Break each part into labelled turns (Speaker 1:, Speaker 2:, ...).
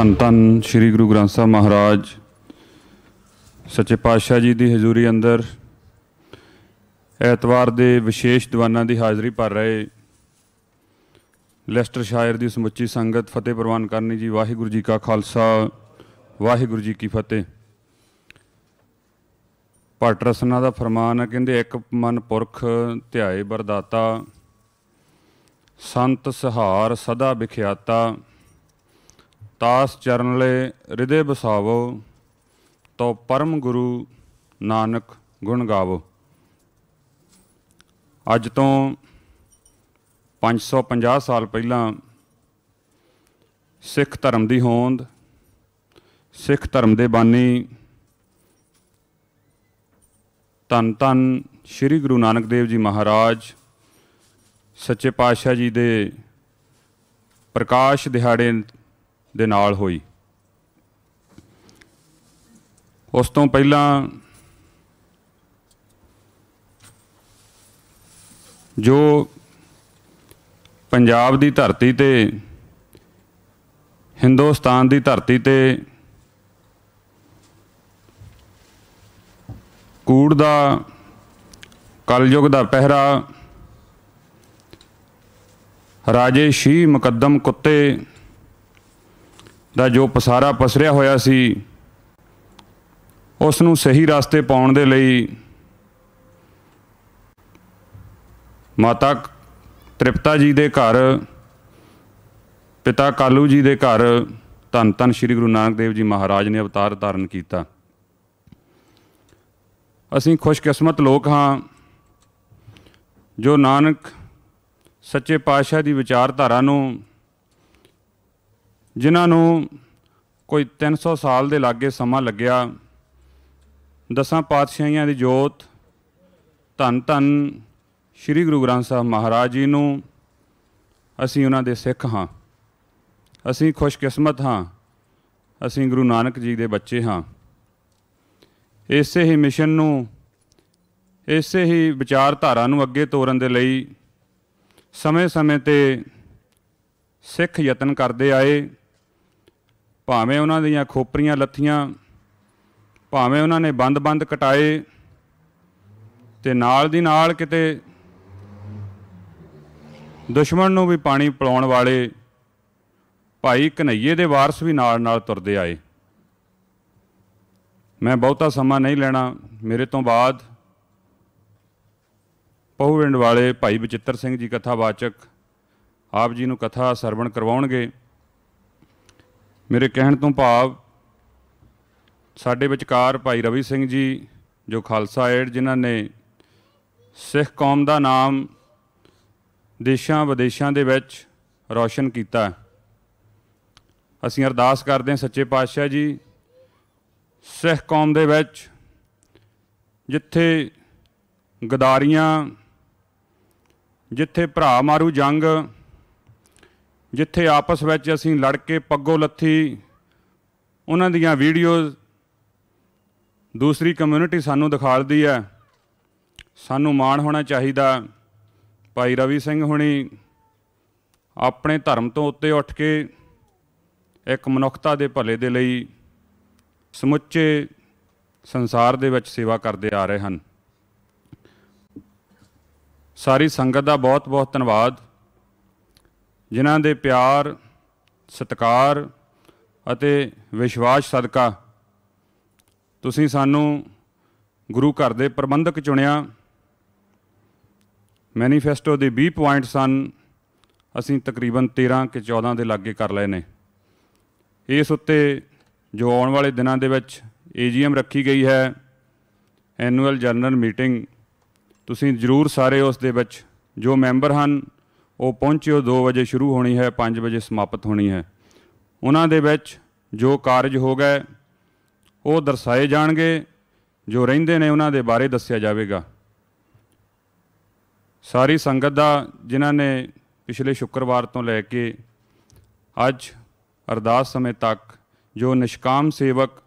Speaker 1: ਧੰਨ ਧੰਨ ਸ੍ਰੀ ਗੁਰੂ ਗ੍ਰੰਥ ਸਾਹਿਬ ਮਹਾਰਾਜ ਸੱਚੇ ਪਾਤਸ਼ਾਹ ਜੀ ਦੀ ਹਜ਼ੂਰੀ ਅੰਦਰ ਐਤਵਾਰ ਦੇ ਵਿਸ਼ੇਸ਼ ਦੀਵਾਨਾਂ ਦੀ ਹਾਜ਼ਰੀ ਭਰ ਰਹੇ ਲੈਸਟਰ ਸ਼ਾਇਰ ਦੀ ਸਮੁੱਚੀ ਸੰਗਤ ਫਤਿਹ ਪ੍ਰਵਾਨ ਕਰਨੀ ਜੀ ਵਾਹਿਗੁਰੂ ਜੀ ਕਾ ਖਾਲਸਾ ਵਾਹਿਗੁਰੂ ਜੀ ਕੀ ਫਤਿਹ ਪਟ ਰਸਨਾ ਦਾ ਫਰਮਾਨ ਹੈ ਕਹਿੰਦੇ ਇੱਕ ਮਨ ਪੁਰਖ ਧਿਆਏ ਬਰਦਾਤਾ ਸੰਤ ਸਹਾਰ ਸਦਾ ਵਿਖਿਆਤਾ ਤਾਸ ਚਰਨ ਲੈ ਰਿਦੇ ਬਸਾਵੋ ਤੋ ਪਰਮ ਗੁਰੂ ਨਾਨਕ ਗੁਣ ਗਾਵੋ ਅੱਜ ਤੋਂ 550 ਸਾਲ ਪਹਿਲਾਂ ਸਿੱਖ ਧਰਮ ਦੀ ਹੋਂਦ ਸਿੱਖ ਧਰਮ ਦੇ ਬਾਨੀ ਤਨ ਤਨ ਸ੍ਰੀ ਗੁਰੂ ਨਾਨਕ ਦੇਵ ਜੀ ਮਹਾਰਾਜ ਸੱਚੇ ਪਾਤਸ਼ਾਹ ਜੀ ਦੇ ਪ੍ਰਕਾਸ਼ ਦਿਹਾੜੇ ਦੇ ਨਾਲ ਹੋਈ ਉਸ ਤੋਂ ਪਹਿਲਾਂ ਜੋ ਪੰਜਾਬ ਦੀ ਧਰਤੀ ਤੇ ਹਿੰਦੁਸਤਾਨ ਦੀ ਧਰਤੀ ਤੇ ਕੂੜ ਦਾ ਕਲਯੁਗ ਦਾ ਪਹਿਰਾ ਰਾਜੇ ਸ਼ੀ ਮੁਕੱਦਮ ਕੁੱਤੇ ਦਾ ਜੋ ਪਸਾਰਾ ਪਸਰਿਆ ਹੋਇਆ ਸੀ ਉਸ ਨੂੰ ਸਹੀ ਰਸਤੇ ਪਾਉਣ ਦੇ ਲਈ ਮਾਤਾ ਤ੍ਰਿਪਤਾ ਜੀ ਦੇ ਘਰ ਪਿਤਾ ਕਾਲੂ ਜੀ ਦੇ ਘਰ ਧੰਨ ਧੰਨ ਸ੍ਰੀ ਗੁਰੂ ਨਾਨਕ ਦੇਵ ਜੀ ਮਹਾਰਾਜ ਨੇ ਅਵਤਾਰ ਧਾਰਨ ਕੀਤਾ ਅਸੀਂ ਖੁਸ਼ਕਿਸਮਤ ਲੋਕ ਹਾਂ ਜੋ ਨਾਨਕ ਸੱਚੇ ਪਾਤਸ਼ਾਹ ਦੀ ਵਿਚਾਰਧਾਰਾ ਨੂੰ ਜਿਨ੍ਹਾਂ ਨੂੰ ਕੋਈ 300 ਸਾਲ ਦੇ ਲਾਗੇ ਸਮਾਂ ਲੱਗਿਆ ਦਸਾਂ ਪਾਤਸ਼ਾਹੀਆਂ ਦੀ ਜੋਤ ਧੰਨ ਧੰਨ ਸ੍ਰੀ ਗੁਰੂ ਗ੍ਰੰਥ ਸਾਹਿਬ ਮਹਾਰਾਜ ਜੀ ਨੂੰ ਅਸੀਂ ਉਹਨਾਂ ਦੇ ਸਿੱਖ ਹਾਂ ਅਸੀਂ ਖੁਸ਼ਕਿਸਮਤ ਹਾਂ ਅਸੀਂ ਗੁਰੂ ਨਾਨਕ ਜੀ ਦੇ ਬੱਚੇ ਹਾਂ ਇਸੇ ਹੀ ਮਿਸ਼ਨ ਨੂੰ ਇਸੇ ਹੀ ਵਿਚਾਰਧਾਰਾ ਨੂੰ ਅੱਗੇ ਤੋਰਨ ਦੇ ਲਈ ਸਮੇਂ-ਸਮੇਂ ਤੇ ਸਿੱਖ ਯਤਨ ਕਰਦੇ ਆਏ ਭਾਵੇਂ ਉਹਨਾਂ ਦੀਆਂ ਖੋਪਰੀਆਂ ਲੱਥੀਆਂ ਭਾਵੇਂ ਉਹਨਾਂ ਨੇ ਬੰਦ-ਬੰਦ ਕਟਾਏ ਤੇ ਨਾਲ ਦੀ ਨਾਲ ਕਿਤੇ ਦੁਸ਼ਮਣ ਨੂੰ ਵੀ ਪਾਣੀ ਪਿਲਾਉਣ ਵਾਲੇ ਭਾਈ ਕਨਈਏ ਦੇ ਵਾਰਸ ਵੀ ਨਾਲ-ਨਾਲ ਤੁਰਦੇ ਆਏ ਮੈਂ ਬਹੁਤਾ ਸਮਾਂ ਨਹੀਂ ਲੈਣਾ ਮੇਰੇ ਤੋਂ ਬਾਅਦ ਪਹੁਵਿੰਡ ਵਾਲੇ ਭਾਈ ਬਚਿੱਤਰ ਸਿੰਘ ਜੀ ਕਥਾਵਾਚਕ ਆਪ ਜੀ ਨੂੰ ਕਥਾ ਸਰਵਣ ਕਰਵਾਉਣਗੇ ਮੇਰੇ ਕਹਿਣ ਤੋਂ ਭਾਵ ਸਾਡੇ ਵਿਚਕਾਰ ਭਾਈ ਰਵੀ ਸਿੰਘ ਜੀ ਜੋ ਖਾਲਸਾ ਏਡ ਜਿਨ੍ਹਾਂ ਨੇ ਸਿੱਖ ਕੌਮ ਦਾ ਨਾਮ ਦੇਸ਼ਾਂ ਵਿਦੇਸ਼ਾਂ ਦੇ ਵਿੱਚ ਰੌਸ਼ਨ ਕੀਤਾ ਅਸੀਂ ਅਰਦਾਸ ਕਰਦੇ ਹਾਂ ਸੱਚੇ ਪਾਤਸ਼ਾਹ ਜੀ ਸਿੱਖ ਕੌਮ ਦੇ ਵਿੱਚ ਜਿੱਥੇ ਗਦਾਰੀਆਂ ਜਿੱਥੇ ਭਰਾ ਮਾਰੂ ਜੰਗ ਜਿੱਥੇ ਆਪਸ ਵਿੱਚ ਅਸੀਂ ਲੜ ਕੇ ਪੱਗੋ ਲੱਥੀ ਉਹਨਾਂ ਦੀਆਂ ਵੀਡੀਓਜ਼ ਦੂਸਰੀ ਕਮਿਊਨਿਟੀ ਸਾਨੂੰ ਦਿਖਾਲਦੀ ਹੈ ਸਾਨੂੰ ਮਾਣ ਹੋਣਾ ਚਾਹੀਦਾ ਭਾਈ ਰਵੀ ਸਿੰਘ ਹੁਣੀ ਆਪਣੇ ਧਰਮ ਤੋਂ ਉੱਤੇ ਉੱਠ ਕੇ ਇੱਕ ਮਨੁੱਖਤਾ ਦੇ ਭਲੇ ਦੇ ਲਈ ਸਮੁੱਚੇ ਸੰਸਾਰ ਦੇ ਵਿੱਚ ਸੇਵਾ ਕਰਦੇ ਆ ਰਹੇ ਹਨ ਸਾਰੀ ਸੰਗਤ ਦਾ ਬਹੁਤ ਬਹੁਤ ਧੰਨਵਾਦ ਜਿਨ੍ਹਾਂ ਦੇ ਪਿਆਰ ਸਤਕਾਰ ਅਤੇ ਵਿਸ਼ਵਾਸ ਸਦਕਾ ਤੁਸੀਂ ਸਾਨੂੰ ਗੁਰੂ ਘਰ ਦੇ ਪ੍ਰਬੰਧਕ ਚੁਣਿਆ ਮੈਨੀਫੈਸਟੋ ਦੇ 20 ਪੁਆਇੰਟ ਸਨ ਅਸੀਂ ਤਕਰੀਬਨ 13 ਕਿ 14 ਦੇ ਲਾਗੇ ਕਰ ਲਏ ਨੇ ਇਸ ਉੱਤੇ ਜੋ ਆਉਣ ਵਾਲੇ ਦਿਨਾਂ ਦੇ ਵਿੱਚ ਏਜੀਐਮ ਰੱਖੀ ਗਈ ਹੈ ਐਨੂਅਲ ਜਨਰਲ ਮੀਟਿੰਗ ਤੁਸੀਂ ਜ਼ਰੂਰ ਸਾਰੇ ਉਸ ਦੇ ਵਿੱਚ ਜੋ ਮੈਂਬਰ ਹਨ ਉਹ ਪਹੁੰਚਿਓ 2 ਵਜੇ ਸ਼ੁਰੂ ਹੋਣੀ ਹੈ 5 ਵਜੇ ਸਮਾਪਤ ਹੋਣੀ ਹੈ ਉਹਨਾਂ ਦੇ ਵਿੱਚ ਜੋ ਕਾਰਜ ਹੋ ਗਏ ਉਹ ਦਰਸਾਏ ਜਾਣਗੇ ਜੋ ਰਹਿੰਦੇ ਨੇ ਉਹਨਾਂ ਦੇ ਬਾਰੇ ਦੱਸਿਆ ਜਾਵੇਗਾ ਸਾਰੀ ਸੰਗਤ ਦਾ ਜਿਨ੍ਹਾਂ ਨੇ ਪਿਛਲੇ ਸ਼ੁੱਕਰਵਾਰ ਤੋਂ ਲੈ ਕੇ ਅੱਜ ਅਰਦਾਸ ਸਮੇਂ ਤੱਕ ਜੋ ਨਿਸ਼ਕਾਮ ਸੇਵਕ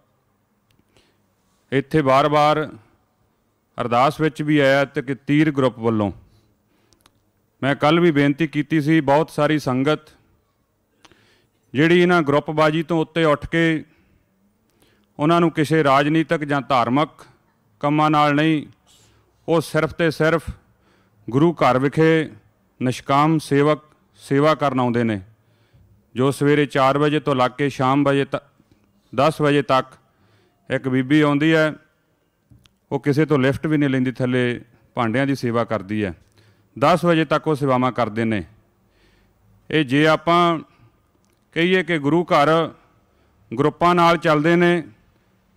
Speaker 1: ਇੱਥੇ ਬਾਰ-ਬਾਰ ਅਰਦਾਸ ਵਿੱਚ ਵੀ ਆਇਆ ਤੇ ਕਿ ਤੀਰ ਗਰੁੱਪ ਵੱਲੋਂ ਮੈਂ ਕੱਲ ਵੀ ਬੇਨਤੀ ਕੀਤੀ ਸੀ ਬਹੁਤ ਸਾਰੀ ਸੰਗਤ ਜਿਹੜੀ ਇਹਨਾਂ ਗਰੁੱਪਬਾਜੀ ਤੋਂ ਉੱਤੇ ਉੱਠ ਕੇ ਉਹਨਾਂ ਨੂੰ ਕਿਸੇ ਰਾਜਨੀਤਿਕ ਜਾਂ ਧਾਰਮਿਕ ਕੰਮਾਂ ਨਾਲ ਨਹੀਂ ਉਹ ਸਿਰਫ ਤੇ ਸਿਰਫ ਗੁਰੂ ਘਰ ਵਿਖੇ ਨਿਸ਼ਕਾਮ ਸੇਵਕ ਸੇਵਾ ਕਰਨ ਆਉਂਦੇ ਨੇ ਜੋ ਸਵੇਰੇ 4 ਵਜੇ ਤੋਂ ਲੱਗ ਕੇ ਸ਼ਾਮ ਵਜੇ ਤੱਕ 10 ਵਜੇ ਤੱਕ ਇੱਕ ਬੀਬੀ ਆਉਂਦੀ ਹੈ ਉਹ ਕਿਸੇ ਤੋਂ ਲਿਫਟ ਵੀ ਨਹੀਂ ਲੈਂਦੀ ਥੱਲੇ ਭਾਂਡਿਆਂ ਦੀ ਸੇਵਾ ਕਰਦੀ ਹੈ 10 ਵਜੇ ਤੱਕ ਉਹ ਸੇਵਾਵਾਂ ਕਰਦੇ ਨੇ ਇਹ ਜੇ ਆਪਾਂ ਕਹੀਏ ਕਿ ਗੁਰੂ ਘਰ ਗਰੁੱਪਾਂ ਨਾਲ ਚੱਲਦੇ ਨੇ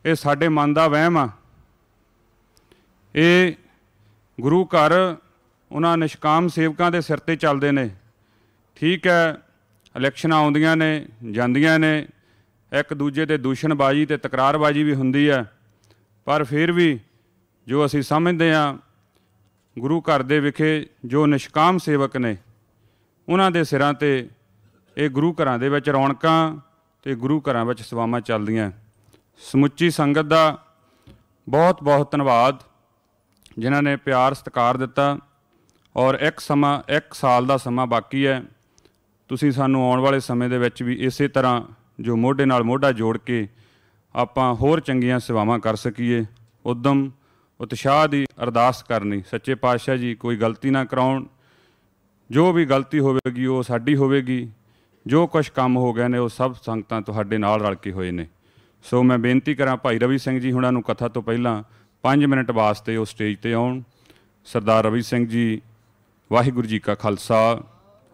Speaker 1: ਇਹ ਸਾਡੇ ਮਨ ਦਾ ਵਹਿਮ ਆ ਇਹ ਗੁਰੂ ਘਰ ਉਹਨਾਂ ਨਿਸ਼ਕਾਮ ਸੇਵਕਾਂ ਦੇ ਸਿਰ ਤੇ ਚੱਲਦੇ ਨੇ ਠੀਕ ਹੈ ਇਲੈਕਸ਼ਨਾਂ ਆਉਂਦੀਆਂ ਨੇ ਜਾਂਦੀਆਂ ਨੇ ਇੱਕ ਦੂਜੇ ਤੇ ਦੂਸ਼ਣਬਾਜ਼ੀ ਤੇ ਤਕਰਾਰਬਾਜ਼ੀ ਵੀ ਹੁੰਦੀ ਹੈ ਪਰ ਫਿਰ ਵੀ ਜੋ ਅਸੀਂ ਸਮਝਦੇ ਹਾਂ ਗੁਰੂ ਘਰ ਦੇ ਵਿਖੇ ਜੋ ਨਿਸ਼ਕਾਮ ਸੇਵਕ ਨੇ ਉਹਨਾਂ ਦੇ ਸਿਰਾਂ ਤੇ ਇਹ ਗੁਰੂ ਘਰਾਂ ਦੇ ਵਿੱਚ ਰੌਣਕਾਂ ਤੇ ਗੁਰੂ ਘਰਾਂ ਵਿੱਚ ਸਵਾਮਾਂ ਚੱਲਦੀਆਂ ਸਮੁੱਚੀ ਸੰਗਤ ਦਾ ਬਹੁਤ ਬਹੁਤ ਧੰਨਵਾਦ ਜਿਨ੍ਹਾਂ ਨੇ ਪਿਆਰ ਸਤਿਕਾਰ ਦਿੱਤਾ ਔਰ ਇੱਕ ਸਮਾਂ ਇੱਕ ਸਾਲ ਦਾ ਸਮਾਂ ਬਾਕੀ ਹੈ ਤੁਸੀਂ ਸਾਨੂੰ ਆਉਣ ਵਾਲੇ ਸਮੇਂ ਦੇ ਵਿੱਚ ਵੀ ਇਸੇ ਤਰ੍ਹਾਂ ਜੋ ਮੋਢੇ ਨਾਲ ਮੋਢਾ ਜੋੜ ਕੇ ਆਪਾਂ ਹੋਰ ਚੰਗੀਆਂ ਸੇਵਾਵਾਂ ਕਰ ਸਕੀਏ ਉਦਮ ਉਤਸ਼ਾਹ ਦੀ ਅਰਦਾਸ ਕਰਨੀ ਸੱਚੇ ਪਾਤਸ਼ਾਹ ਜੀ ਕੋਈ ਗਲਤੀ ਨਾ ਕਰਾਉਣ ਜੋ ਵੀ ਗਲਤੀ ਹੋਵੇਗੀ ਉਹ ਸਾਡੀ ਹੋਵੇਗੀ ਜੋ ਕੁਝ ਕੰਮ ਹੋ ਗਏ ਨੇ ਉਹ ਸਭ ਸੰਗਤਾਂ ਤੁਹਾਡੇ ਨਾਲ ਰਲ ਕੇ ਹੋਏ ਨੇ ਸੋ ਮੈਂ ਬੇਨਤੀ ਕਰਾਂ ਭਾਈ ਰਵੀ ਸਿੰਘ ਜੀ ਹੁਣਾਂ ਨੂੰ ਕਥਾ ਤੋਂ ਪਹਿਲਾਂ 5 ਮਿੰਟ ਵਾਸਤੇ ਉਹ ਸਟੇਜ ਤੇ ਆਉਣ ਸਰਦਾਰ ਰਵੀ ਸਿੰਘ ਜੀ ਵਾਹਿਗੁਰੂ ਜੀ ਕਾ ਖਾਲਸਾ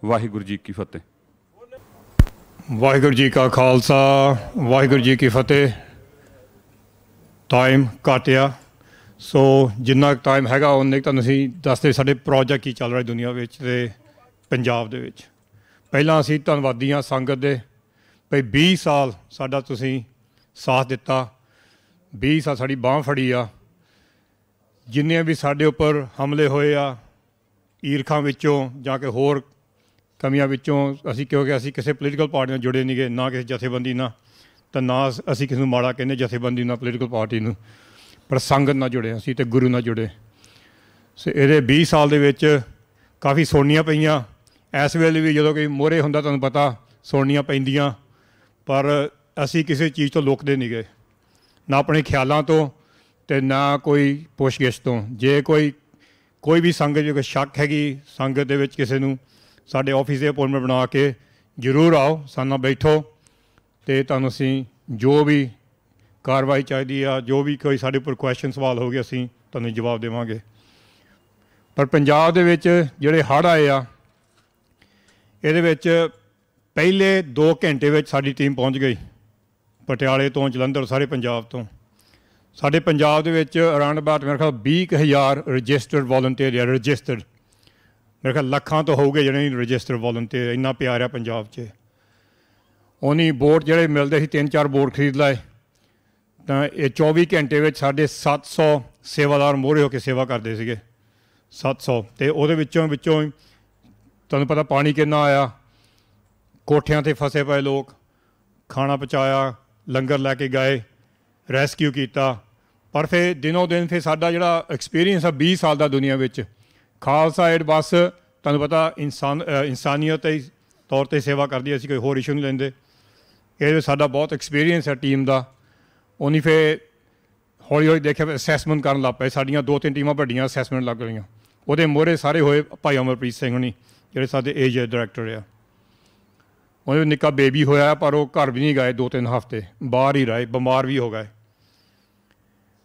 Speaker 1: ਵਾਹਿਗੁਰੂ ਜੀ ਕੀ ਫਤਿਹ
Speaker 2: ਵਾਹਿਗੁਰੂ ਜੀ ਕਾ ਖਾਲਸਾ ਵਾਹਿਗੁਰੂ ਜੀ ਕੀ ਫਤਿਹ ਟਾਈਮ ਕਾਟਿਆ ਸੋ ਜਿੰਨਾ ਟਾਈਮ ਹੈਗਾ ਉਹਨੇ ਤੁਹਾਨੂੰ ਅਸੀਂ ਦੱਸਦੇ ਸਾਡੇ ਪ੍ਰੋਜੈਕਟ ਕੀ ਚੱਲ ਰਿਹਾ ਦੁਨੀਆ ਵਿੱਚ ਤੇ ਪੰਜਾਬ ਦੇ ਵਿੱਚ ਪਹਿਲਾਂ ਅਸੀਂ ਧੰਨਵਾਦੀਆਂ ਸੰਗਤ ਦੇ ਭਈ 20 ਸਾਲ ਸਾਡਾ ਤੁਸੀਂ ਸਾਥ ਦਿੱਤਾ 20 ਸਾਲ ਸਾਡੀ ਬਾਹ ਫੜੀ ਆ ਜਿੰਨੇ ਵੀ ਸਾਡੇ ਉੱਪਰ ਹਮਲੇ ਹੋਏ ਆ ਈਰਖਾਂ ਵਿੱਚੋਂ ਜਾਂ ਕਿ ਹੋਰ ਕਮੀਆਂ ਵਿੱਚੋਂ ਅਸੀਂ ਕਿਉਂਕਿ ਅਸੀਂ ਕਿਸੇ ਪੋਲੀਟੀਕਲ ਪਾਰਟੀ ਨਾਲ ਜੁੜੇ ਨਹੀਂਗੇ ਨਾ ਕਿਸੇ ਜਥੇਬੰਦੀ ਨਾਲ ਤਾਂ ਨਾ ਅਸੀਂ ਕਿਸੇ ਨੂੰ ਮਾੜਾ ਕਹਿੰਦੇ ਜਥੇਬੰਦੀ ਨਾਲ ਪੋਲੀਟੀਕਲ ਪਾਰਟੀ ਨੂੰ ਪ੍ਰਸੰਗ ਨਾਲ ਜੁੜੇ ਅਸੀਂ ਤੇ ਗੁਰੂ ਨਾਲ ਜੁੜੇ ਸੋ ਇਹਦੇ 20 ਸਾਲ ਦੇ ਵਿੱਚ ਕਾਫੀ ਸੋਨੀਆਂ ਪਈਆਂ ਇਸ ਵੇਲੇ ਵੀ ਜਦੋਂ ਕੋਈ ਮੋਰੇ ਹੁੰਦਾ ਤੁਹਾਨੂੰ ਪਤਾ ਸੋਨੀਆਂ ਪੈਂਦੀਆਂ ਪਰ ਅਸੀਂ ਕਿਸੇ ਚੀਜ਼ ਤੋਂ ਲੋਕਦੇ ਨਹੀਂ ਗਏ ਨਾ ਆਪਣੇ ਖਿਆਲਾਂ ਤੋਂ ਤੇ ਨਾ ਕੋਈ ਪੁੱਛਗਿੱਛ ਤੋਂ ਜੇ ਕੋਈ ਕੋਈ ਵੀ ਸੰਗਤ ਜੇ ਕੋਈ ਸ਼ੱਕ ਹੈਗੀ ਸੰਗਤ ਦੇ ਵਿੱਚ ਕਿਸੇ ਨੂੰ ਸਾਡੇ ਆਫਿਸ ਦੇ ਅਪਾਇੰਟਮੈਂਟ ਬਣਾ ਕੇ ਜ਼ਰੂਰ ਆਓ ਸਾਡੇ ਬੈਠੋ ਤੇ ਤੁਹਾਨੂੰ ਅਸੀਂ ਜੋ ਵੀ ਕਾਰਵਾਈ ਚਾਹੀਦੀ ਆ ਜੋ ਵੀ ਕੋਈ ਸਾਡੇ ਉੱਪਰ ਕੁਐਸਚਨ ਸਵਾਲ ਹੋਗੇ ਅਸੀਂ ਤੁਹਾਨੂੰ ਜਵਾਬ ਦੇਵਾਂਗੇ ਪਰ ਪੰਜਾਬ ਦੇ ਵਿੱਚ ਜਿਹੜੇ ਹੜ ਆਏ ਆ ਇਹਦੇ ਵਿੱਚ ਪਹਿਲੇ 2 ਘੰਟੇ ਵਿੱਚ ਸਾਡੀ ਟੀਮ ਪਹੁੰਚ ਗਈ ਪਟਿਆਲੇ ਤੋਂ ਜਲੰਧਰ ਸਾਰੇ ਪੰਜਾਬ ਤੋਂ ਸਾਡੇ ਪੰਜਾਬ ਦੇ ਵਿੱਚ ਅਰਾਊਂਡ ਅਬਾਊਟ ਮੇਰੇ ਖਿਆਲ 20000 ਰਜਿਸਟਰਡ ਵੋਲੰਟੀਅਰ ਆ ਰਜਿਸਟਰਡ ਮੇਰੇ ਖਿਆਲ ਲੱਖਾਂ ਤੋਂ ਹੋਊਗੇ ਜਿਹੜੇ ਰਜਿਸਟਰਡ ਵੋਲੰਟੀਅਰ ਇੰਨਾ ਪਿਆਰ ਆ ਪੰਜਾਬ 'ਚ ਉਹਨੀ ਬੋਰਡ ਜਿਹੜੇ ਮਿਲਦੇ ਸੀ ਤਿੰਨ ਚਾਰ ਬੋਰਡ ਖਰੀਦ ਲਏ ਤਾਂ ਇਹ 24 ਘੰਟੇ ਵਿੱਚ ਸਾਡੇ 700 ਸੇਵਾਦਾਰ ਮੋਰੇ ਹੋ ਕੇ ਸੇਵਾ ਕਰਦੇ ਸੀਗੇ 700 ਤੇ ਉਹਦੇ ਵਿੱਚੋਂ ਵਿੱਚੋਂ ਤੁਹਾਨੂੰ ਪਤਾ ਪਾਣੀ ਕਿੰਨਾ ਆਇਆ ਕੋਠਿਆਂ ਤੇ ਫਸੇ ਪਏ ਲੋਕ ਖਾਣਾ ਪਹੁੰਚਾਇਆ ਲੰਗਰ ਲੈ ਕੇ ਗਏ ਰੈਸਕਿਊ ਕੀਤਾ ਪਰ ਫਿਰ ਦਿਨੋਂ ਦਿਨ ਫਿਰ ਸਾਡਾ ਜਿਹੜਾ ਐਕਸਪੀਰੀਅੰਸ ਆ 20 ਸਾਲ ਦਾ ਦੁਨੀਆ ਵਿੱਚ ਖਾਲਸਾ ਏਡ ਬਸ ਤੁਹਾਨੂੰ ਪਤਾ ਇਨਸਾਨ ਇਨਸਾਨੀਅਤ ਦੇ ਤੌਰ ਤੇ ਸੇਵਾ ਕਰਦੀ ਅਸੀਂ ਕੋਈ ਹੋਰ ਇਸ਼ੂ ਨਹੀਂ ਲੈਂਦੇ ਇਹ ਸਾਡਾ ਬਹੁਤ ਐਕਸਪੀਰੀਅੰਸ ਹੈ ਟੀਮ ਦਾ ਉਨੀ ਫੇ ਹੌਲੀ ਹੌਲੀ ਦੇਖਿਆ ਫਿਰ ਅਸੈਸਮੈਂਟ ਕਰਨ ਲੱਗ ਪਏ ਸਾਡੀਆਂ ਦੋ ਤਿੰਨ ਟੀਮਾਂ ਵੱਡੀਆਂ ਅਸੈਸਮੈਂਟ ਲੱਗ ਰਹੀਆਂ ਉਹਦੇ ਮੋਹਰੇ ਸਾਰੇ ਹੋਏ ਭਾਈ ਅਮਰਪ੍ਰੀਤ ਸਿੰਘ ਹੁਣੀ ਜਿਹੜੇ ਸਾਡੇ ਏਜ ਡਾਇਰੈਕਟਰ ਆ ਉਹਨੇ ਨਿੱਕਾ ਬੇਬੀ ਹੋਇਆ ਪਰ ਉਹ ਘਰ ਵੀ ਨਹੀਂ ਗਏ ਦੋ ਤਿੰਨ ਹਫ਼ਤੇ ਬਾਹਰ ਹੀ ਰਹੇ ਬਿਮਾਰ ਵੀ ਹੋ ਗਏ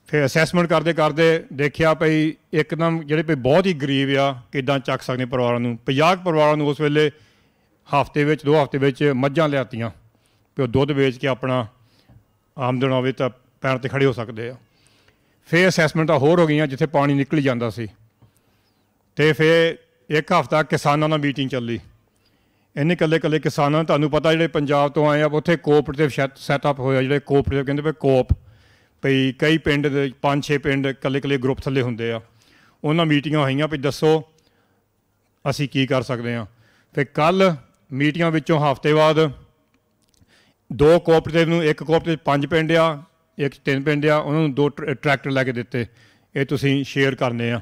Speaker 2: ਫੇ ਅਸੈਸਮੈਂਟ ਕਰਦੇ ਕਰਦੇ ਦੇਖਿਆ ਭਈ ਇੱਕਦਮ ਜਿਹੜੇ ਭਈ ਬਹੁਤ ਹੀ ਗਰੀਬ ਆ ਕਿਦਾਂ ਚੱਕ ਸਕਦੇ ਪਰਿਵਾਰਾਂ ਨੂੰ 50 ਪਰਿਵਾਰਾਂ ਨੂੰ ਉਸ ਵੇਲੇ ਹਫ਼ਤੇ ਵਿੱਚ ਦੋ ਹਫ਼ਤੇ ਵਿੱਚ ਮੱਝਾਂ ਲਿਆਤੀਆਂ ਤੇ ਉਹ ਦੁੱਧ ਵੇਚ ਕੇ ਆਪਣਾ ਆਮਦਨ ਹੋਵੇ ਤਾਂ ਪੈਰ ਤੇ ਖੜੇ ਹੋ ਸਕਦੇ ਆ ਫੇਰ ਅਸੈਸਮੈਂਟਾਂ ਹੋਰ ਹੋ ਗਈਆਂ ਜਿੱਥੇ ਪਾਣੀ ਨਿਕਲ ਜਾਂਦਾ ਸੀ ਤੇ ਫੇਰ ਇੱਕ ਹਫ਼ਤਾ ਕਿਸਾਨਾਂ ਨਾਲ ਮੀਟਿੰਗ ਚੱਲੀ ਇੰਨੇ ਕੱਲੇ ਕੱਲੇ ਕਿਸਾਨਾਂ ਤੁਹਾਨੂੰ ਪਤਾ ਜਿਹੜੇ ਪੰਜਾਬ ਤੋਂ ਆਏ ਆ ਉੱਥੇ ਕੋਆਪਰੇਟਿਵ ਸੈਟਅਪ ਹੋਇਆ ਜਿਹੜੇ ਕੋਆਪਰੇਟਿਵ ਕਹਿੰਦੇ ਵੀ ਕੋਪ ਭਈ ਕਈ ਪਿੰਡ ਦੇ ਪੰਜ ਛੇ ਪਿੰਡ ਕੱਲੇ ਕੱਲੇ ਗਰੁੱਪ ਥੱਲੇ ਹੁੰਦੇ ਆ ਉਹਨਾਂ ਮੀਟਿੰਗਾਂ ਹੋਈਆਂ ਵੀ ਦੱਸੋ ਅਸੀਂ ਕੀ ਕਰ ਸਕਦੇ ਆ ਤੇ ਕੱਲ ਮੀਟਿੰਗਾਂ ਵਿੱਚੋਂ ਹਫ਼ਤੇ ਬਾਅਦ ਦੋ ਕੋਆਪਰੇਟਿਵ ਨੂੰ ਇੱਕ ਕੋਆਪਰੇਟਿਵ ਪੰਜ ਪਿੰਡ ਆ ਇੱਕ ਤਿੰਨ ਪਿੰਡ ਆ ਉਹਨਾਂ ਨੂੰ ਦੋ ਟਰੈਕਟਰ ਲੈ ਕੇ ਦਿੱਤੇ ਇਹ ਤੁਸੀਂ ਸ਼ੇਅਰ ਕਰਨੇ ਆ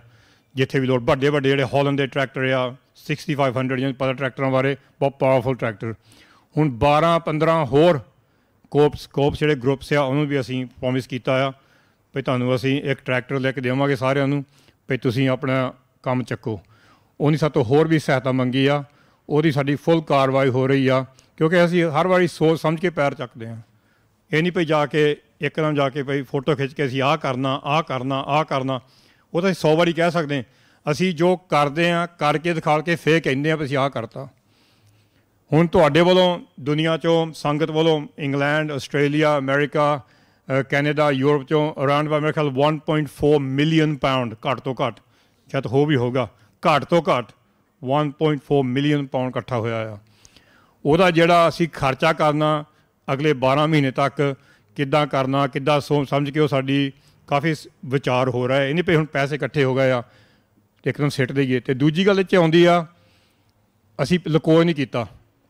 Speaker 2: ਜਿੱਥੇ ਵੀ ਲੋੜ ਵੱਡੇ ਵੱਡੇ ਜਿਹੜੇ ਹਾਲੈਂਡ ਦੇ ਟਰੈਕਟਰ ਆ 6500 ਜਾਂ ਪਤਾ ਟਰੈਕਟਰਾਂ ਬਾਰੇ ਬਹੁਤ ਪਾਵਰਫੁਲ ਟਰੈਕਟਰ ਹੁਣ 12 15 ਹੋਰ ਕੋਪਸ ਕੋਪਸ ਜਿਹੜੇ ਗਰੁੱਪਸ ਆ ਉਹਨੂੰ ਵੀ ਅਸੀਂ ਪ੍ਰੋਮਿਸ ਕੀਤਾ ਆ ਵੀ ਤੁਹਾਨੂੰ ਅਸੀਂ ਇੱਕ ਟਰੈਕਟਰ ਲੈ ਕੇ ਦੇਵਾਂਗੇ ਸਾਰਿਆਂ ਨੂੰ ਵੀ ਤੁਸੀਂ ਆਪਣਾ ਕੰਮ ਚੱਕੋ ਉਹਨੇ ਸਾਤੋਂ ਹੋਰ ਵੀ ਸਹਾਇਤਾ ਮੰਗੀ ਆ ਉਹਦੀ ਸਾਡੀ ਫੁੱਲ ਕਾਰਵਾਈ ਹੋ ਰਹੀ ਆ ਕਿਉਂਕਿ ਅਸੀਂ ਹਰ ਵਾਰੀ ਸੋਚ ਸਮਝ ਕੇ ਪੈਰ ਚੱਕਦੇ ਹਾਂ ਇਹ ਨਹੀਂ ਭਈ ਜਾ ਕੇ ਇੱਕਦਮ ਜਾ ਕੇ ਭਈ ਫੋਟੋ ਖਿੱਚ ਕੇ ਅਸੀਂ ਆਹ ਕਰਨਾ ਆਹ ਕਰਨਾ ਆਹ ਕਰਨਾ ਉਹ ਤਾਂ 100 ਵਾਰੀ ਕਹਿ ਸਕਦੇ ਅਸੀਂ ਜੋ ਕਰਦੇ ਆਂ ਕਰਕੇ ਦਿਖਾ ਕੇ ਫੇਰ ਕਹਿੰਦੇ ਆ ਵੀ ਅਸੀਂ ਆਹ ਕਰਤਾ ਹੁਣ ਤੁਹਾਡੇ ਵੱਲੋਂ ਦੁਨੀਆ ਚੋਂ ਸੰਗਤ ਵੱਲੋਂ England Australia America Canada Europe ਚੋਂ ਅਰਾਊਂਡ ਬਾਈ ਮੇਰੇ ਖਿਆਲ 1.4 ਮਿਲੀਅਨ ਪਾਉਂਡ ਘੱਟ ਤੋਂ ਘੱਟ ਤਾਂ ਹੋ ਵੀ ਹੋਗਾ ਘੱਟ ਤੋਂ ਘੱਟ 1.4 ਮਿਲੀਅਨ ਪਾਉਂਡ ਇਕੱਠਾ ਹੋਇਆ ਆ ਉਹਦਾ ਜਿਹੜਾ ਅਸੀਂ ਖਰਚਾ ਕਰਨਾ ਅਗਲੇ 12 ਮਹੀਨੇ ਤੱਕ ਕਿੱਦਾਂ ਕਰਨਾ ਕਿੱਦਾਂ ਸੋਚ ਸਮਝ ਕੇ ਉਹ ਸਾਡੀ ਕਾਫੀ ਵਿਚਾਰ ਹੋ ਰਿਹਾ ਹੈ ਇਹਨੇ ਪੇ ਹੁਣ ਪੈਸੇ ਇਕੱਠੇ ਹੋ ਗਏ ਆ ਇੱਕਦਮ ਸਿੱਟ ਦਈਏ ਤੇ ਦੂਜੀ ਗੱਲ ਚ ਆਉਂਦੀ ਆ ਅਸੀਂ ਲਕੋਜ ਨਹੀਂ ਕੀਤਾ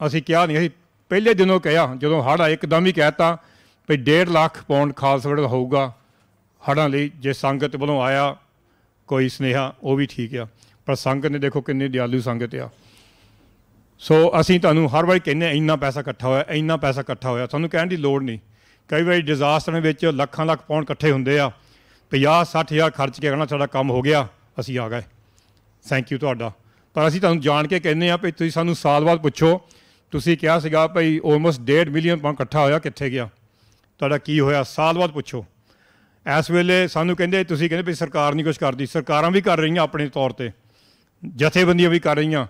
Speaker 2: ਅਸੀਂ ਕਿਹਾ ਨਹੀਂ ਅਸੀਂ ਪਹਿਲੇ ਦਿਨੋਂ ਕਿਹਾ ਜਦੋਂ ਹੜਾ ਇੱਕਦਮ ਹੀ ਕਹਿਤਾ ਵੀ 1.5 ਲੱਖ ਪੌਂਡ ਖਾਲਸਵੜ ਹੋਊਗਾ ਹੜਾਂ ਲਈ ਜੇ ਸੰਗਤ ਵੱਲੋਂ ਆਇਆ ਕੋਈ ਸਨੇਹਾ ਉਹ ਵੀ ਠੀਕ ਆ ਪਰ ਸੰਗਤ ਨੇ ਦੇਖੋ ਕਿੰਨੀ ਦਿਆਲੂ ਸੰਗਤ ਆ ਸੋ ਅਸੀਂ ਤੁਹਾਨੂੰ ਹਰ ਵਾਰ ਕਹਿੰਨੇ ਇੰਨਾ ਪੈਸਾ ਇਕੱਠਾ ਹੋਇਆ ਇੰਨਾ ਪੈਸਾ ਇਕੱਠਾ ਹੋਇਆ ਤੁਹਾਨੂੰ ਕਹਿਣ ਦੀ ਲੋੜ ਨਹੀਂ ਕਈ ਵਾਰੀ ਡਿਜ਼ਾਸਟਰ ਵਿੱਚ ਲੱਖਾਂ ਲੱਖ ਪੌਂਡ ਇਕੱਠੇ ਹੁੰਦੇ ਆ 50 60000 ਖਰਚ ਕੇ ਕਹਿਣਾ ਸਾਡਾ ਕੰਮ ਹੋ ਗਿਆ ਅਸੀਂ ਆ ਗਏ ਥੈਂਕ ਯੂ ਤੁਹਾਡਾ ਪਰ ਅਸੀਂ ਤੁਹਾਨੂੰ ਜਾਣ ਕੇ ਕਹਿੰਨੇ ਆ ਵੀ ਤੁਸੀਂ ਸਾਨੂੰ ਸਾਲ ਬਾਅਦ ਪੁੱਛੋ ਤੁਸੀਂ ਕਿਹਾ ਸੀਗਾ ਭਈ ਆਲਮੋਸਟ 1.5 ਮਿਲੀਅਨ ਪੌਂਡ ਇਕੱਠਾ ਹੋਇਆ ਕਿੱਥੇ ਗਿਆ ਤੁਹਾਡਾ ਕੀ ਹੋਇਆ ਸਾਲ ਬਾਅਦ ਪੁੱਛੋ ਇਸ ਵੇਲੇ ਸਾਨੂੰ ਕਹਿੰਦੇ ਤੁਸੀਂ ਕਹਿੰਦੇ ਵੀ ਸਰਕਾਰ ਨਹੀਂ ਕੁਝ ਕਰਦੀ ਸਰਕਾਰਾਂ ਵੀ ਕਰ ਰਹੀਆਂ ਆਪਣੇ ਤੌਰ ਤੇ ਜਥੇਬੰਦੀਆਂ ਵੀ ਕਰ ਰਹੀਆਂ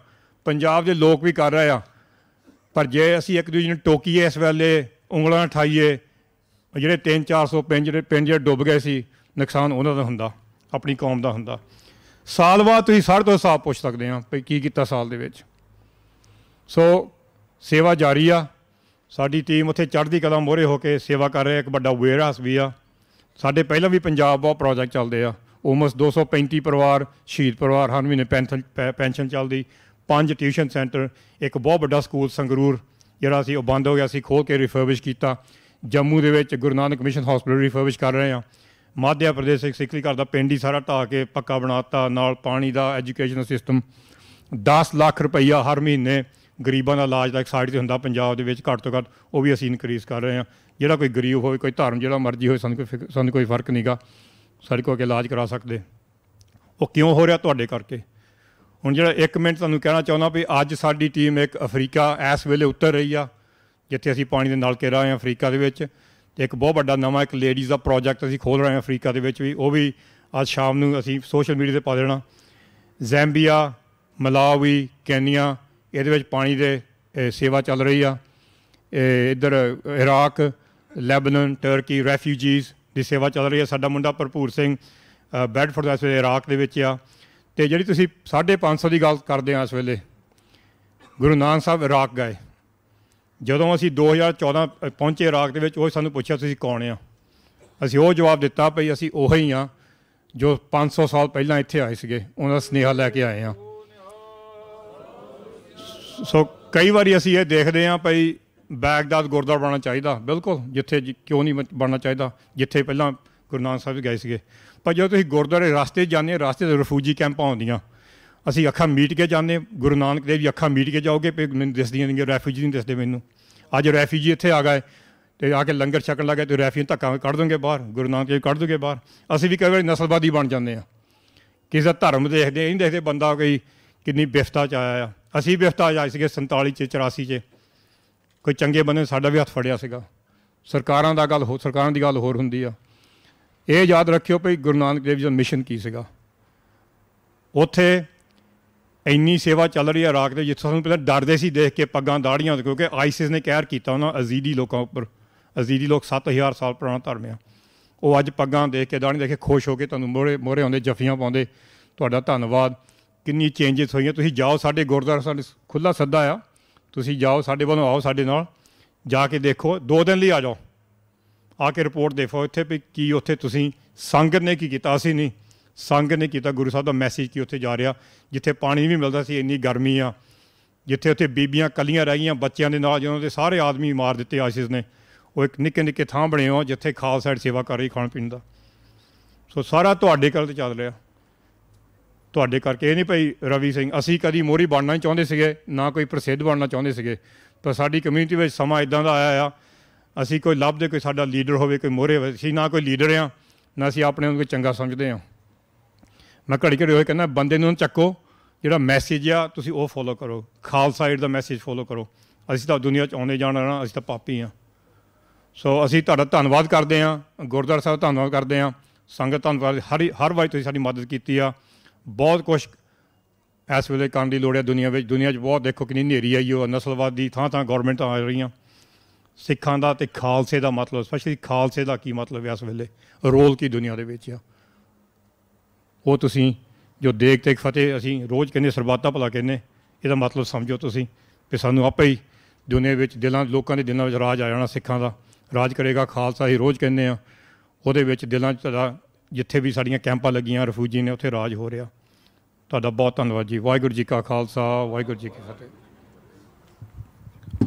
Speaker 2: ਪੰਜਾਬ ਦੇ ਲੋਕ ਵੀ ਕਰ ਰਹੇ ਆ ਪਰ ਜੇ ਅਸੀਂ ਇੱਕ ਦੂਜੇ ਨੂੰ ਟੋਕੀਏ ਇਸ ਵੇਲੇ ਉਂਗਲਾਂ ਠਾਈਏ ਜਿਹੜੇ 3-400 ਪਿੰਡ ਜਿਹੜੇ ਪਿੰਡ ਜਿਹੜੇ ਡੁੱਬ ਗਏ ਸੀ ਨੁਕਸਾਨ ਉਹਨਾਂ ਦਾ ਹੁੰਦਾ ਆਪਣੀ ਕੌਮ ਦਾ ਹੁੰਦਾ ਸਾਲ ਬਾਅਦ ਤੁਸੀਂ ਸਾਰੇ ਤੋਂ ਹਿਸਾਬ ਪੁੱਛ ਸਕਦੇ ਆ ਕਿ ਕੀ ਕੀਤਾ ਸਾਲ ਦੇ ਵਿੱਚ ਸੋ ਸੇਵਾ ਜਾਰੀ ਆ ਸਾਡੀ ਟੀਮ ਉੱਥੇ ਚੜ੍ਹਦੀ ਕਲਾ ਮੋਰੇ ਹੋ ਕੇ ਸੇਵਾ ਕਰ ਰਹੀ ਹੈ ਇੱਕ ਵੱਡਾ ਵੇਰਾਸ ਵੀ ਆ ਸਾਡੇ ਪਹਿਲਾਂ ਵੀ ਪੰਜਾਬ ਬਹੁਤ ਪ੍ਰੋਜੈਕਟ ਚੱਲਦੇ ਆ ਉਮਸ 235 ਪਰਿਵਾਰ ਸ਼ਹੀਦ ਪਰਿਵਾਰ ਹਨ ਵੀ ਨੇ ਪੈਨਸ਼ਨ ਚੱਲਦੀ ਪੰਜ ਟਿਊਸ਼ਨ ਸੈਂਟਰ ਇੱਕ ਬਹੁਤ ਵੱਡਾ ਸਕੂਲ ਸੰਗਰੂਰ ਜਿਹੜਾ ਸੀ ਉਹ ਬੰਦ ਹੋ ਗਿਆ ਸੀ ਖੋਲ ਕੇ ਰਿਫਰਬਿਸ਼ ਕੀਤਾ ਜੰਮੂ ਦੇ ਵਿੱਚ Guru Nanak mission hospital refurbish ਕਰ ਰਹੇ ਆ ਮਾਧਿਆ ਪ੍ਰਦੇਸ਼ ਇੱਕ ਸਿੱਖੀ ਘਰ ਦਾ ਪਿੰਡ ਹੀ ਸਾਰਾ ਢਾ ਕੇ ਪੱਕਾ ਬਣਾਤਾ ਨਾਲ ਪਾਣੀ ਦਾ ਐਜੂਕੇਸ਼ਨ ਸਿਸਟਮ 10 ਲੱਖ ਰੁਪਈਆ ਹਰ ਮਹੀਨੇ ਗਰੀਬਾਂ ਦਾ ਇਲਾਜ ਦਾ ਇੱਕ ਸਾਈਡ ਤੇ ਹੁੰਦਾ ਪੰਜਾਬ ਦੇ ਵਿੱਚ ਘੱਟ ਤੋਂ ਘੱਟ ਉਹ ਵੀ ਅਸੀਂ ਇਨਕਰੀਜ਼ ਕਰ ਰਹੇ ਆ ਜਿਹੜਾ ਕੋਈ ਗਰੀਬ ਹੋਵੇ ਕੋਈ ਧਰਮ ਜਿਹੜਾ ਮਰਜ਼ੀ ਹੋਵੇ ਸਾਨੂੰ ਕੋਈ ਸਾਨੂੰ ਕੋਈ ਫਰਕ ਨਹੀਂਗਾ ਸਾਡੇ ਕੋਲ ਇਲਾਜ ਕਰਾ ਸਕਦੇ ਉਹ ਕਿਉਂ ਹੋ ਰਿਹਾ ਤੁਹਾਡੇ ਕਰਕੇ ਹੁਣ ਜਿਹੜਾ 1 ਮਿੰਟ ਤੁਹਾਨੂੰ ਕਹਿਣਾ ਚਾਹੁੰਦਾ ਵੀ ਅੱਜ ਸਾਡੀ ਟੀਮ ਇੱਕ ਅਫਰੀਕਾ ਐਸ ਵੇਲੇ ਉੱਤਰ ਰਹੀ ਆ ਜਿੱਥੇ ਅਸੀਂ ਪਾਣੀ ਦੇ ਨਾਲ ਰਹੇ ਆ ਅਫਰੀਕਾ ਦੇ ਵਿੱਚ ਤੇ ਇੱਕ ਬਹੁਤ ਵੱਡਾ ਨਵਾਂ ਇੱਕ ਲੇਡੀਜ਼ ਦਾ ਪ੍ਰੋਜੈਕਟ ਅਸੀਂ ਖੋਲ ਰਹੇ ਆ ਅਫਰੀਕਾ ਦੇ ਵਿੱਚ ਵੀ ਉਹ ਵੀ ਅੱਜ ਸ਼ਾਮ ਨੂੰ ਅਸੀਂ ਸੋਸ਼ਲ ਮੀਡੀਆ ਤੇ ਪਾ ਦੇਣਾ ਜ਼ੈਂਬੀਆ ਮਲਾਵੀ ਕੈਨੀਆ ਇਹਦੇ ਵਿੱਚ ਪਾਣੀ ਦੇ ਸੇਵਾ ਚੱਲ ਰਹੀ ਆ ਇਧਰ ਇਰਾਕ ਲੈਬਨਨ ਟਰਕੀ ਰੈਫਿਊਜੀਜ਼ ਦੀ ਸੇਵਾ ਚੱਲ ਰਹੀ ਆ ਸਾਡਾ ਮੁੰਡਾ ਭਰਪੂਰ ਸਿੰਘ ਬੈਡਫੋਰਡ ਦਾ ਇਸ ਵੇਲੇ ਇਰਾਕ ਦੇ ਵਿੱਚ ਆ ਤੇ ਜਿਹੜੀ ਤੁਸੀਂ 550 ਦੀ ਗੱਲ ਕਰਦੇ ਆ ਇਸ ਵੇਲੇ ਗੁਰੂ ਨਾਨਕ ਸਾਹਿਬ ਇਰਾਕ ਗਏ ਜਦੋਂ ਅਸੀਂ 2014 ਪਹੁੰਚੇ ਇਰਾਕ ਦੇ ਵਿੱਚ ਉਹ ਸਾਨੂੰ ਪੁੱਛਿਆ ਤੁਸੀਂ ਕੌਣ ਆ ਅਸੀਂ ਉਹ ਜਵਾਬ ਦਿੱਤਾ ਭਈ ਅਸੀਂ ਉਹ ਹੀ ਆ ਜੋ 500 ਸਾਲ ਪਹਿਲਾਂ ਇੱਥੇ ਆਏ ਸੀਗੇ ਉਹਨਾਂ ਦਾ ਸਨੇਹਾ ਲੈ ਕੇ ਆਏ ਆ ਸੋ ਕਈ ਵਾਰੀ ਅਸੀਂ ਇਹ ਦੇਖਦੇ ਆ ਭਈ ਬੈਗਦਾਦ ਗੁਰਦੁਆਰਾ ਬਣਾ ਚਾਹੀਦਾ ਬਿਲਕੁਲ ਜਿੱਥੇ ਕਿਉਂ ਨਹੀਂ ਬਣਨਾ ਚਾਹੀਦਾ ਜਿੱਥੇ ਪਹਿਲਾਂ ਗੁਰੂ ਨਾਨਕ ਸਾਹਿਬ ਗਏ ਸੀਗੇ ਪਰ ਜਦੋਂ ਤੁਸੀਂ ਗੁਰਦੁਆਰੇ ਰਸਤੇ ਜਾਂਦੇ ਰਸਤੇ ਤੇ ਰਫੂਜੀ ਕੈਂਪ ਆਉਂਦੀਆਂ ਅਸੀਂ ਅੱਖਾਂ ਮੀਟ ਕੇ ਜਾਂਦੇ ਗੁਰੂ ਨਾਨਕ ਦੇਵ ਜੀ ਅੱਖਾਂ ਮੀਟ ਕੇ ਜਾਓਗੇ ਪੇ ਮੈਨੂੰ ਦਿਸਦੀਆਂ ਨਹੀਂ ਰੈਫਿਊਜੀ ਨਹੀਂ ਦਿਸਦੇ ਮੈਨੂੰ ਅੱਜ ਰੈਫਿਊਜੀ ਇੱਥੇ ਆ ਗਏ ਤੇ ਆ ਕੇ ਲੰਗਰ ਛਕਣ ਲੱਗੇ ਤੇ ਰੈਫਿਊਜੀ ਧੱਕਾ ਕੱਢ ਦੋਗੇ ਬਾਹਰ ਗੁਰੂ ਨਾਨਕ ਦੇਵ ਕੱਢ ਦੋਗੇ ਬਾਹਰ ਅਸੀਂ ਵੀ ਕਈ ਵਾਰੀ ਨਸਲਵਾਦੀ ਬਣ ਜਾਂਦੇ ਆ ਕਿਸੇ ਦਾ ਧਰਮ ਦੇਖਦੇ ਨਹੀਂ ਦੇਖਦੇ ਬੰਦਾ ਕੋਈ ਕਿੰਨੀ ਬੇਫਤਾ ਚ ਆਇਆ ਆ ਅਸੀਂ ਬਿਫਤਾ ਆਇਆ ਸੀਗੇ 47 ਚ 84 ਚ ਕੋਈ ਚੰਗੇ ਬੰਦੇ ਸਾਡਾ ਵੀ ਹੱਥ ਫੜਿਆ ਸੀਗਾ ਸਰਕਾਰਾਂ ਦਾ ਗੱਲ ਹੋ ਸਰਕਾਰਾਂ ਦੀ ਗੱਲ ਹੋਰ ਹੁੰਦੀ ਆ ਇਹ ਯਾਦ ਰੱਖਿਓ ਭਈ ਗੁਰੂ ਨਾਨਕ ਦੇਵ ਜੀ ਦਾ ਮਿਸ਼ਨ ਕੀ ਸੀਗਾ ਉੱਥੇ ਇੰਨੀ ਸੇਵਾ ਚੱਲ ਰਹੀ ਹੈ ਰਾਖ ਦੇ ਜਿੱਥੇ ਸਾਨੂੰ ਪਹਿਲਾਂ ਡਰਦੇ ਸੀ ਦੇਖ ਕੇ ਪੱਗਾਂ ਦਾੜੀਆਂ ਕਿਉਂਕਿ ਆਈਸਿਸ ਨੇ ਕਹਿਰ ਕੀਤਾ ਉਹਨਾਂ ਅਜ਼ੀਦੀ ਲੋਕਾਂ ਉੱਪਰ ਅਜ਼ੀਦੀ ਲੋਕ 7000 ਸਾਲ ਪੁਰਾਣਾ ਧਰਮ ਆ ਉਹ ਅੱਜ ਪੱਗਾਂ ਦੇਖ ਕੇ ਦਾੜੀ ਦੇਖ ਕੇ ਖੁਸ਼ ਹੋ ਕੇ ਤੁਹਾਨੂੰ ਮੋਰੇ ਮੋਰੇ ਆਉਂਦੇ ਜਫੀਆਂ ਪਾਉਂਦੇ ਤੁਹਾਡਾ ਧੰਨਵਾਦ ਕਿੰਨੀ ਚੇਂਜਸ ਹੋਈਆਂ ਤੁਸੀਂ ਜਾਓ ਸਾਡੇ ਗੁਰਦੁਆਰਾ ਸਾਡੇ ਖੁੱਲਾ ਸੱਦਾ ਆ ਤੁਸੀਂ ਜਾਓ ਸਾਡੇ ਵੱਲੋਂ ਆਓ ਸਾਡੇ ਨਾਲ ਜਾ ਕੇ ਦੇਖੋ ਦੋ ਦਿਨ ਲਈ ਆ ਜਾਓ ਆ ਕੇ ਰਿਪੋਰਟ ਦੇਖੋ ਇੱਥੇ ਵੀ ਕੀ ਉੱਥੇ ਤੁਸੀਂ ਸੰਗਤ ਨੇ ਕੀ ਕੀਤਾ ਸੀ ਨਹੀਂ ਸੰਗਤ ਨੇ ਕੀਤਾ ਗੁਰੂ ਸਾਹਿਬ ਦਾ ਮੈਸੇਜ ਕੀ ਉੱਥੇ ਜਾ ਰਿਹਾ ਜਿੱਥੇ ਪਾਣੀ ਵੀ ਮਿਲਦਾ ਸੀ ਇੰਨੀ ਗਰਮੀ ਆ ਜਿੱਥੇ ਉੱਥੇ ਬੀਬੀਆਂ ਕੱਲੀਆਂ ਰਹਿ ਗਈਆਂ ਬੱਚਿਆਂ ਦੇ ਨਾਲ ਜਿਹਨਾਂ ਦੇ ਸਾਰੇ ਆਦਮੀ ਮਾਰ ਦਿੱਤੇ ਆਸ਼ਿਸ ਨੇ ਉਹ ਇੱਕ ਨਿੱਕੇ ਨਿੱਕੇ ਥਾਂ ਬਣੇ ਹੋ ਜਿੱਥੇ ਖਾਲਸਾ ਸਾਈਡ ਸੇਵਾ ਕਰ ਰਹੀ ਖਾਣ ਪੀਣ ਦਾ ਸੋ ਸਾਰਾ ਤੁਹਾਡੇ ਕਰ ਤੇ ਚੱਲ ਰਿਹਾ ਤੁਹਾਡੇ ਕਰਕੇ ਇਹ ਨਹੀਂ ਭਾਈ ਰਵੀ ਸਿੰਘ ਅਸੀਂ ਕਦੀ ਮੋਰੀ ਬਣਨਾ ਚਾਹੁੰਦੇ ਸੀਗੇ ਨਾ ਕੋਈ ਪ੍ਰਸਿੱਧ ਬਣਨਾ ਚਾਹੁੰਦੇ ਸੀਗੇ ਪਰ ਸਾਡੀ ਕਮਿਊਨਿਟੀ ਵਿੱਚ ਸਮਾਂ ਇਦਾਂ ਦਾ ਆਇਆ ਆ ਅਸੀਂ ਕੋਈ ਲੱਭਦੇ ਕੋਈ ਸਾਡਾ ਲੀਡਰ ਹੋਵੇ ਕੋਈ ਮੋਹਰੇ ਹੋਵੇ ਅਸੀਂ ਨਾ ਕੋਈ ਲੀਡਰ ਆ ਨਾ ਅਸੀਂ ਆਪਣੇ ਨੂੰ ਕੋਈ ਚੰਗਾ ਸਮਝਦੇ ਆ ਮੈਂ ਘੜੀ ਘੜੀ ਹੋਏ ਕਹਿੰਦਾ ਬੰਦੇ ਨੂੰ ਚੱਕੋ ਜਿਹੜਾ ਮੈਸੇਜ ਆ ਤੁਸੀਂ ਉਹ ਫੋਲੋ ਕਰੋ ਖਾਲਸਾ ਏਡ ਦਾ ਮੈਸੇਜ ਫੋਲੋ ਕਰੋ ਅਸੀਂ ਤਾਂ ਦੁਨੀਆ 'ਚ ਆਉਣੇ ਜਾਣਾ ਅਸੀਂ ਤਾਂ ਪਾਪੀ ਆ ਸੋ ਅਸੀਂ ਤੁਹਾਡਾ ਧੰਨਵਾਦ ਕਰਦੇ ਆ ਗੁਰਦਾਰ ਸਾਹਿਬ ਧੰਨਵਾਦ ਕਰਦੇ ਆ ਸੰਗਤ ਧੰਨਵਾਦ ਹਰ ਹਰ ਵਾਰ ਤੁਸੀਂ ਸਾਡੀ ਮਦਦ ਕੀਤੀ ਆ ਬਹੁਤ ਕੁਝ ਐਸ ਵੇਲੇ ਕਰਨ ਦੀ ਲੋੜ ਹੈ ਦੁਨੀਆ ਵਿੱਚ ਦੁਨੀਆ 'ਚ ਬਹੁਤ ਦੇਖੋ ਕਿੰਨੀ ਹਨੇਰੀ ਆਈ ਹੋ ਨਸਲਵਾਦੀ ਥਾਂ ਥਾਂ ਗਵਰਨਮੈਂਟ ਆ ਰਹੀਆਂ ਸਿੱਖਾਂ ਦਾ ਤੇ ਖਾਲਸੇ ਦਾ ਮਤਲਬ ਸਪੈਸ਼ਲੀ ਖਾਲਸੇ ਦਾ ਕੀ ਮਤਲਬ ਹੈ ਇਸ ਵੇਲੇ ਰੋਲ ਕੀ ਦੁਨੀਆ ਦੇ ਵਿੱਚ ਆ ਉਹ ਤੁਸੀਂ ਜੋ ਦੇਖਤੇ ਇੱਕ ਫਤਿਹ ਅਸੀਂ ਰੋਜ਼ ਕਹਿੰਦੇ ਸਰਬਾਤਾ ਭਲਾ ਕਹਿੰਦੇ ਇਹਦਾ ਮਤਲਬ ਸਮਝੋ ਤੁਸੀਂ ਕਿ ਸਾਨੂੰ ਆਪੇ ਹੀ ਦੁਨੀਆ ਵਿੱਚ ਦਿਲਾਂ ਲੋਕਾਂ ਦੇ ਦਿਲਾਂ ਵਿੱਚ ਰਾਜ ਆ ਜਾਣਾ ਸਿੱਖਾਂ ਦਾ ਰਾਜ ਕਰੇਗਾ ਖਾਲਸਾ ਹੀ ਰੋਜ਼ ਕਹਿੰਦੇ ਆ ਉਹਦੇ ਵਿੱਚ ਦਿਲਾਂ 'ਚ ਤੁਹਾਡਾ ਜਿੱਥੇ ਵੀ ਸਾਡੀਆਂ ਕੈਂਪਾਂ ਲੱਗੀਆਂ ਰਫੂਜੀ ਨੇ ਉੱਥੇ ਰਾਜ ਹੋ ਰਿਹਾ ਤੁਹਾਡਾ ਬਹੁਤ ਧੰਨਵਾਦ ਜੀ ਵਾਹਿਗੁਰੂ ਜੀ ਕਾ ਖਾਲਸਾ ਵਾਹਿਗੁਰੂ ਜੀ ਕੀ ਫਤਿਹ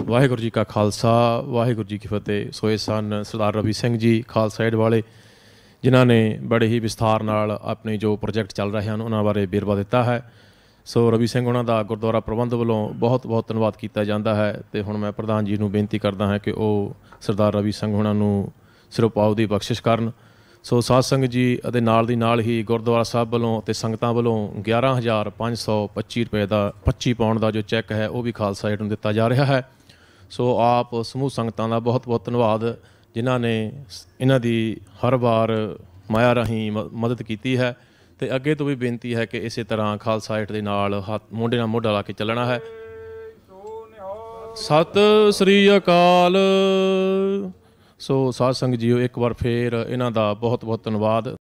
Speaker 2: ਵਾਹਿਗੁਰੂ ਜੀ ਕਾ ਖਾਲਸਾ ਵਾਹਿਗੁਰੂ ਜੀ ਕੀ ਫਤਿਹ ਸੋਏ ਸਨ ਸਰਦਾਰ ਰਵੀ ਸਿੰਘ ਜੀ ਖਾਲਸਾ ਏਡ ਵਾਲੇ ਜਿਨ੍ਹਾਂ ਨੇ ਬੜੇ ਹੀ ਵਿਸਥਾਰ ਨਾਲ ਆਪਣੇ ਜੋ ਪ੍ਰੋਜੈਕਟ ਚੱਲ ਰਹੇ ਹਨ ਉਹਨਾਂ ਬਾਰੇ ਬੇਰਵਾ ਦਿੱਤਾ ਹੈ ਸੋ ਰਵੀ ਸਿੰਘ ਉਹਨਾਂ ਦਾ ਗੁਰਦੁਆਰਾ ਪ੍ਰਬੰਧ ਵੱਲੋਂ ਬਹੁਤ ਬਹੁਤ ਧੰਨਵਾਦ ਕੀਤਾ ਜਾਂਦਾ ਹੈ ਤੇ ਹੁਣ ਮੈਂ ਪ੍ਰਧਾਨ ਜੀ ਨੂੰ ਬੇਨਤੀ ਕਰਦਾ ਹਾਂ ਕਿ ਉਹ ਸਰਦਾਰ ਰਵੀ ਸਿੰਘ ਉਹਨਾਂ ਨੂੰ ਸਿਰੋਪਾਉ ਦੀ ਬਖਸ਼ਿਸ਼ ਕਰਨ ਸੋ ਸਾਧ ਸੰਗ ਜੀ ਅਤੇ ਨਾਲ ਦੀ ਨਾਲ ਹੀ ਗੁਰਦੁਆਰਾ ਸਾਹਿਬ ਵੱਲੋਂ ਤੇ ਸੰਗਤਾਂ ਵੱਲੋਂ 11525 ਰੁਪਏ ਦਾ 25 ਪਾਉਣ ਦਾ ਜੋ ਚੈੱਕ ਹੈ ਉਹ ਵੀ ਖਾਲਸਾ ਏਡ ਨੂੰ ਦਿੱਤਾ ਜਾ ਰਿਹਾ ਹੈ ਸੋ ਆਪ ਸਮੂਹ ਸੰਗਤਾਂ ਦਾ ਬਹੁਤ ਬਹੁਤ ਧੰਨਵਾਦ ਜਿਨ੍ਹਾਂ ਨੇ ਇਹਨਾਂ ਦੀ ਹਰ ਵਾਰ ਮਾਇਆ ਰਾਹੀਂ ਮਦਦ ਕੀਤੀ ਹੈ ਤੇ ਅੱਗੇ ਤੋਂ ਵੀ ਬੇਨਤੀ ਹੈ ਕਿ ਇਸੇ ਤਰ੍ਹਾਂ ਖਾਲਸਾ ਏਟ ਦੇ ਨਾਲ ਮੋਢੇ ਨਾਲ ਮੋਢਾ ਲਾ ਕੇ ਚੱਲਣਾ ਹੈ ਸਤ ਸ੍ਰੀ ਅਕਾਲ ਸੋ ਸਾਧ ਸੰਗਤ ਜੀਓ ਇੱਕ ਵਾਰ ਫੇਰ ਇਹਨਾਂ ਦਾ ਬਹੁਤ ਬਹੁਤ ਧੰਨਵਾਦ